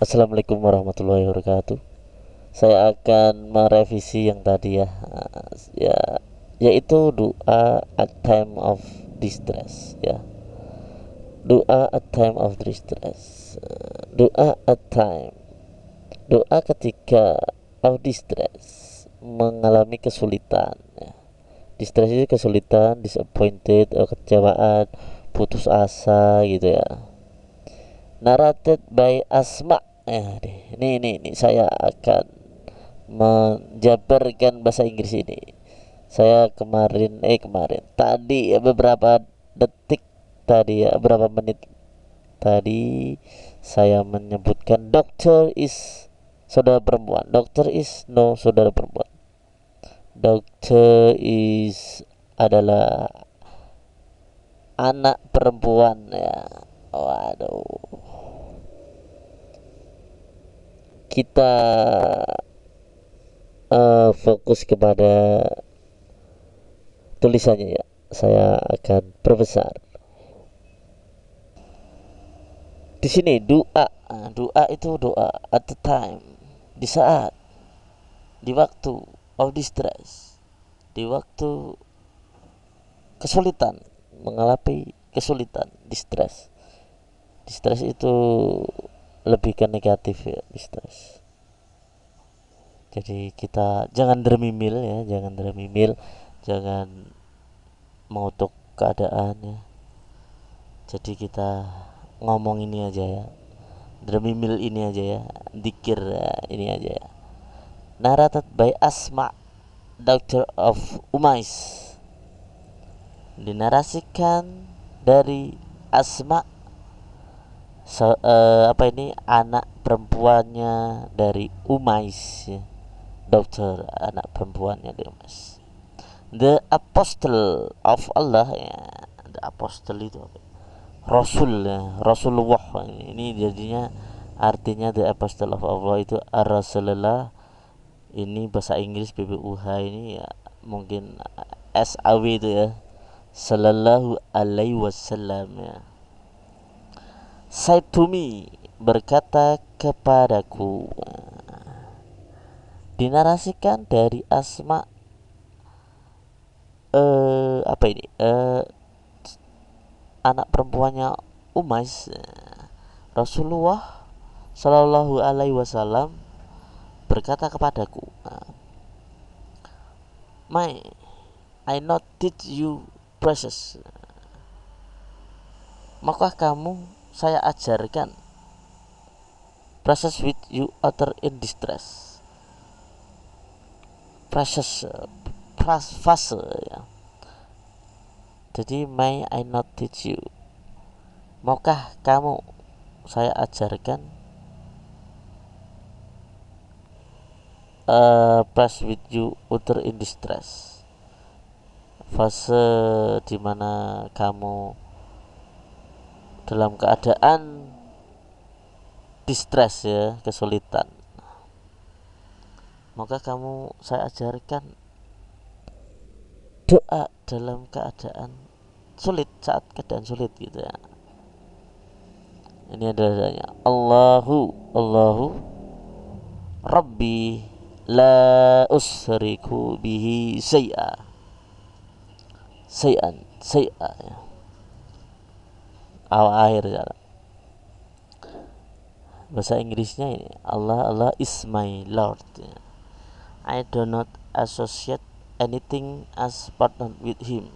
Assalamualaikum warahmatullahi wabarakatuh saya akan merevisi yang tadi ya ya yaitu doa at time of distress ya doa at time of distress doa at time doa ketika of distress mengalami kesulitan ya. distress itu kesulitan disappointed eh, kecewaan putus asa gitu ya narrated by Asma eh ini ini, ini saya akan menjabarkan bahasa Inggris ini saya kemarin eh kemarin tadi ya, beberapa detik tadi ya beberapa menit tadi saya menyebutkan doctor is saudara perempuan doctor is no saudara perempuan doctor is adalah anak perempuan ya waduh kita uh, fokus kepada tulisannya ya saya akan perbesar di sini doa doa itu doa at the time di saat di waktu of distress di waktu kesulitan mengalami kesulitan distress distress itu lebih ke negatif ya bisnis jadi kita jangan dermimil ya jangan dermimil jangan mengutuk keadaannya. jadi kita ngomong ini aja ya dermimil ini aja ya dikir ya, ini aja ya naratat by asma doctor of umais dinarasikan dari asma se uh, apa ini anak perempuannya dari Umais ya. dokter anak perempuannya dari Umais the apostle of Allah ya the apostle itu rasul ya Rasulullah ini jadinya artinya the apostle of Allah itu ar-rasulullah ini bahasa Inggris BBUH ini ya mungkin SAW itu ya Sallallahu alaihi wasallam ya Said me berkata kepadaku dinarasikan dari Asma eh uh, apa ini uh, anak perempuannya Umais Rasulullah Shallallahu Alaihi Wasallam berkata kepadaku My I not teach you precious Maka kamu saya ajarkan process with you utter in distress process plus fase ya jadi may I not teach you maukah kamu saya ajarkan uh, eh, plus with you utter in distress fase dimana kamu dalam keadaan distress ya kesulitan maka kamu saya ajarkan doa dalam keadaan sulit saat keadaan sulit gitu ya ini adalahnya Allahu Allahu Rabbi la usriku bihi say'a say'an say'a ya al akhir jalan bahasa Inggrisnya ini Allah Allah is my Lord ya. I do not associate anything as partner with him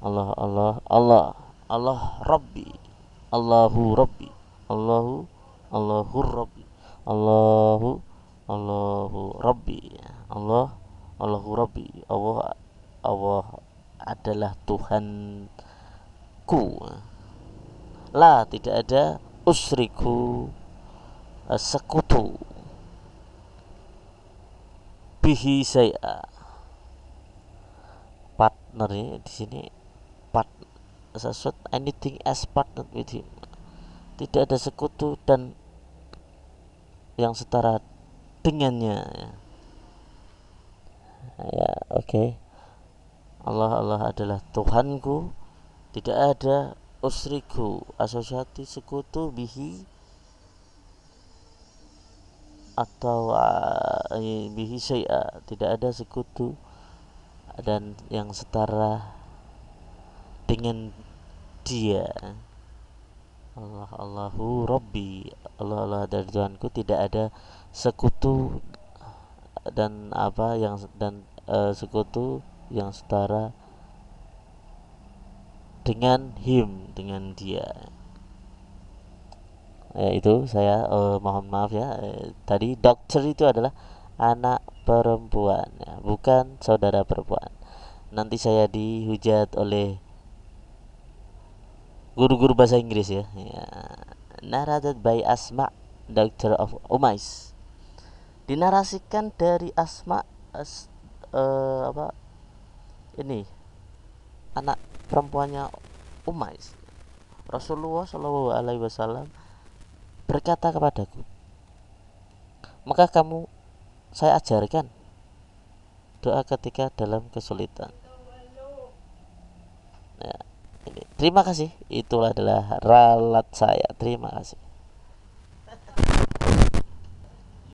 Allah Allah Allah Allah Rabbi Allahu Rabbi Allahu Allahu Rabbi Allahu Allahu Rabbi ya. Allah Allahu Rabbi Allah Allah adalah Tuhanku ya la tidak ada usriku eh, sekutu bihi saya partner di sini part sesuatu anything as partner with gitu. him tidak ada sekutu dan yang setara dengannya ya, ya oke okay. Allah Allah adalah Tuhanku tidak ada usriku asosiati sekutu bihi atau eh, bihi syai'a tidak ada sekutu dan yang setara dengan dia Allah Allahu Robbi Allah Allah dari Tuhanku tidak ada sekutu dan apa yang dan uh, sekutu yang setara dengan him dengan dia ya itu saya eh, mohon maaf ya eh, tadi dokter itu adalah anak perempuan ya, bukan saudara perempuan nanti saya dihujat oleh guru-guru bahasa Inggris ya, ya. narrated by Asma Doctor of Umais dinarasikan dari Asma as, uh, apa ini anak perempuannya Umais Rasulullah Shallallahu Alaihi Wasallam berkata kepadaku maka kamu saya ajarkan doa ketika dalam kesulitan ya, ini. terima kasih itulah adalah ralat saya terima kasih